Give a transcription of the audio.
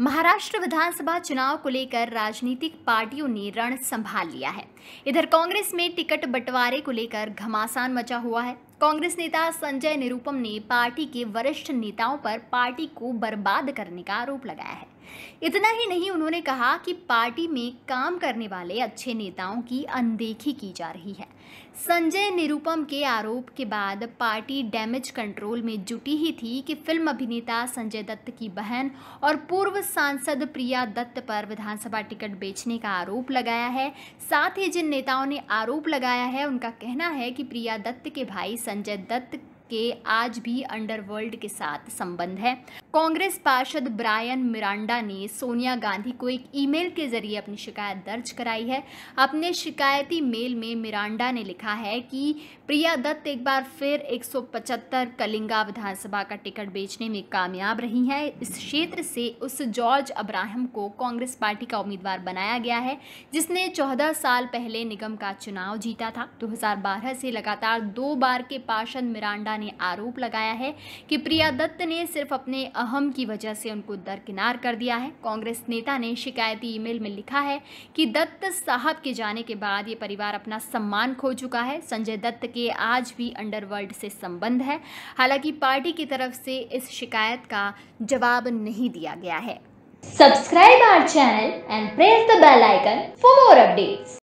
महाराष्ट्र विधानसभा चुनाव को लेकर राजनीतिक पार्टियों ने रण संभाल लिया है इधर कांग्रेस में टिकट बंटवारे को लेकर घमासान मचा हुआ है कांग्रेस नेता संजय निरुपम ने पार्टी के वरिष्ठ नेताओं पर पार्टी को बर्बाद करने का आरोप लगाया है इतना ही नहीं उन्होंने कहा कि पार्टी में काम करने वाले अच्छे नेताओं की अनदेखी की जा रही है संजय निरुपम के आरोप के बाद पार्टी डैमेज कंट्रोल में जुटी ही थी कि फिल्म अभिनेता संजय दत्त की बहन और पूर्व सांसद प्रिया दत्त पर विधानसभा टिकट बेचने का आरोप लगाया है साथ ही जिन नेताओं ने आरोप लगाया है उनका कहना है कि प्रिया दत्त के भाई संजय दत्त के आज भी अंडरवर्ल्ड के साथ संबंध है कांग्रेस पार्षद ब्रायन मिरांडा ने सोनिया गांधी को एक ईमेल के जरिए अपनी शिकायत दर्ज कराई है अपने शिकायती मेल में मिरांडा ने लिखा है कि प्रिया दत्त एक बार फिर 175 कलिंगा विधानसभा का टिकट बेचने में कामयाब रही हैं इस क्षेत्र से उस जॉर्ज अब्राहम को कांग्रेस पार्टी का उम्मीदवार बनाया गया है जिसने चौदह साल पहले निगम का चुनाव जीता था दो से लगातार दो बार के पार्षद मिरांडा ने आरोप लगाया है कि प्रिया दत्त ने सिर्फ अपने अहम की वजह से उनको दरकिनार कर दिया है कांग्रेस नेता ने शिकायती ईमेल में लिखा है कि दत्त साहब के जाने के बाद ये परिवार अपना सम्मान खो चुका है संजय दत्त के आज भी अंडरवर्ल्ड से संबंध है हालांकि पार्टी की तरफ से इस शिकायत का जवाब नहीं दिया गया है subscribe our channel and press the bell icon for more updates